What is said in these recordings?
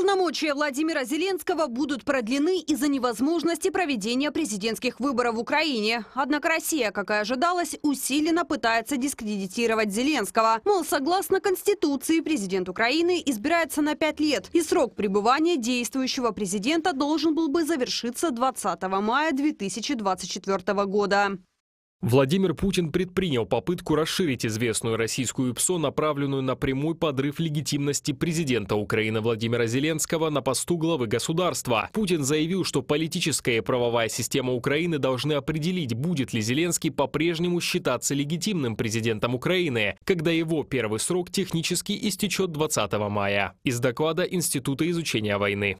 Полномочия Владимира Зеленского будут продлены из-за невозможности проведения президентских выборов в Украине. Однако Россия, как и ожидалось, усиленно пытается дискредитировать Зеленского. Мол, согласно Конституции, президент Украины избирается на пять лет, и срок пребывания действующего президента должен был бы завершиться 20 мая 2024 года. Владимир Путин предпринял попытку расширить известную российскую ПСО, направленную на прямой подрыв легитимности президента Украины Владимира Зеленского на посту главы государства. Путин заявил, что политическая и правовая система Украины должны определить, будет ли Зеленский по-прежнему считаться легитимным президентом Украины, когда его первый срок технически истечет 20 мая. Из доклада Института изучения войны.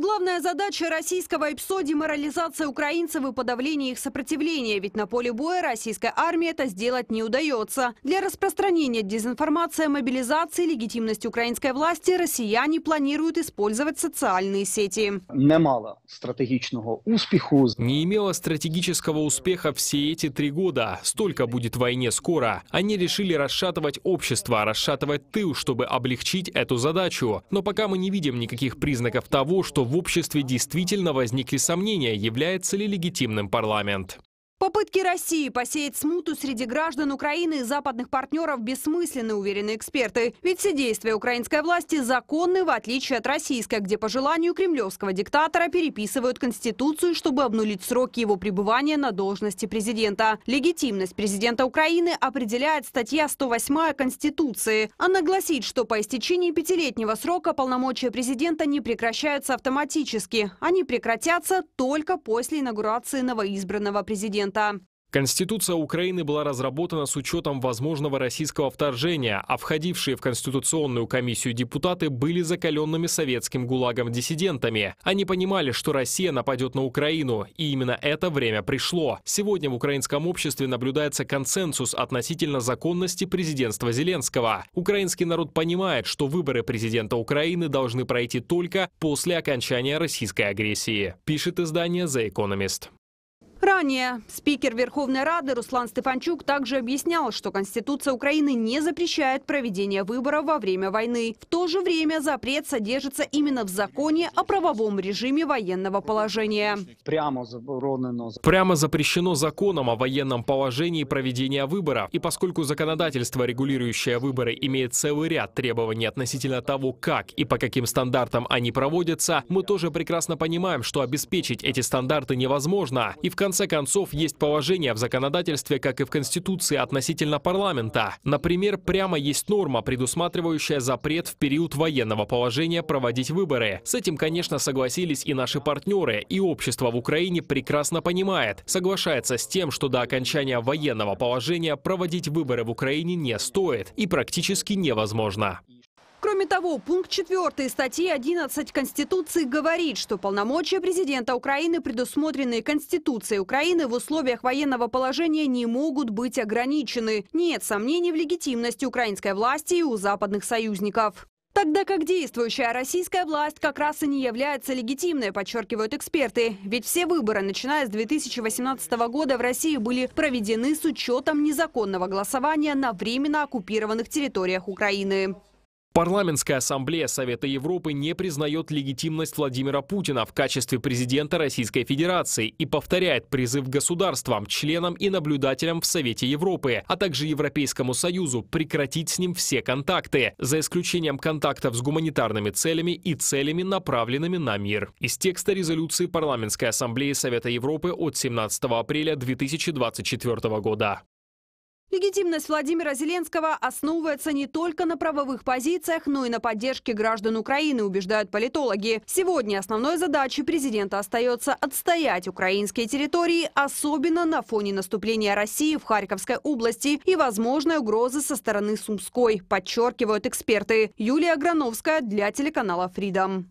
Главная задача российского ИПСО – деморализация украинцев и подавление их сопротивления. Ведь на поле боя российской армии это сделать не удается. Для распространения дезинформации о мобилизации легитимности украинской власти россияне планируют использовать социальные сети. Не мало стратегичного успеха. Не имело стратегического успеха все эти три года. Столько будет войне скоро. Они решили расшатывать общество, расшатывать тыл, чтобы облегчить эту задачу. Но пока мы не видим никаких признаков того, что в обществе действительно возникли сомнения, является ли легитимным парламент. Попытки России посеять смуту среди граждан Украины и западных партнеров бессмысленны, уверены эксперты. Ведь все действия украинской власти законны, в отличие от российской, где по желанию кремлевского диктатора переписывают Конституцию, чтобы обнулить сроки его пребывания на должности президента. Легитимность президента Украины определяет статья 108 Конституции. Она гласит, что по истечении пятилетнего срока полномочия президента не прекращаются автоматически. Они прекратятся только после инаугурации новоизбранного президента документа. Конституция Украины была разработана с учетом возможного российского вторжения, а входившие в Конституционную комиссию депутаты были закаленными советским гулагом диссидентами. Они понимали, что Россия нападет на Украину, и именно это время пришло. Сегодня в украинском обществе наблюдается консенсус относительно законности президентства Зеленского. Украинский народ понимает, что выборы президента Украины должны пройти только после окончания российской агрессии, пишет издание The Economist воспитания. Спикер Верховной Рады Руслан Стефанчук также объяснял, что Конституция Украины не запрещает проведение выборов во время войны. В то же время запрет содержится именно в законе о правовом режиме военного положения. Прямо запрещено законом о военном положении проведения выборов. И поскольку законодательство, регулирующее выборы, имеет целый ряд требований относительно того, как и по каким стандартам они проводятся, мы тоже прекрасно понимаем, что обеспечить эти стандарты невозможно. И в конце концов, есть положение в законодательстве, как и в Конституции, относительно парламента. Например, прямо есть норма, предусматривающая запрет в период военного положения проводить выборы. С этим, конечно, согласились и наши партнеры, и общество в Украине прекрасно понимает, соглашается с тем, что до окончания военного положения проводить выборы в Украине не стоит и практически невозможно. Кроме того, пункт 4 статьи 11 Конституции говорит, что полномочия президента Украины, предусмотренные Конституцией Украины, в условиях военного положения не могут быть ограничены. Нет сомнений в легитимности украинской власти и у западных союзников. Тогда как действующая российская власть как раз и не является легитимной, подчеркивают эксперты. Ведь все выборы, начиная с 2018 года, в России были проведены с учетом незаконного голосования на временно оккупированных территориях Украины. Парламентская ассамблея Совета Европы не признает легитимность Владимира Путина в качестве президента Российской Федерации и повторяет призыв государствам, членам и наблюдателям в Совете Европы, а также Европейскому Союзу прекратить с ним все контакты, за исключением контактов с гуманитарными целями и целями, направленными на мир. Из текста резолюции Парламентской ассамблеи Совета Европы от 17 апреля 2024 года. Легитимность Владимира Зеленского основывается не только на правовых позициях, но и на поддержке граждан Украины, убеждают политологи. Сегодня основной задачей президента остается отстоять украинские территории, особенно на фоне наступления России в Харьковской области и возможной угрозы со стороны Сумской, подчеркивают эксперты. Юлия Грановская для телеканала Freedom.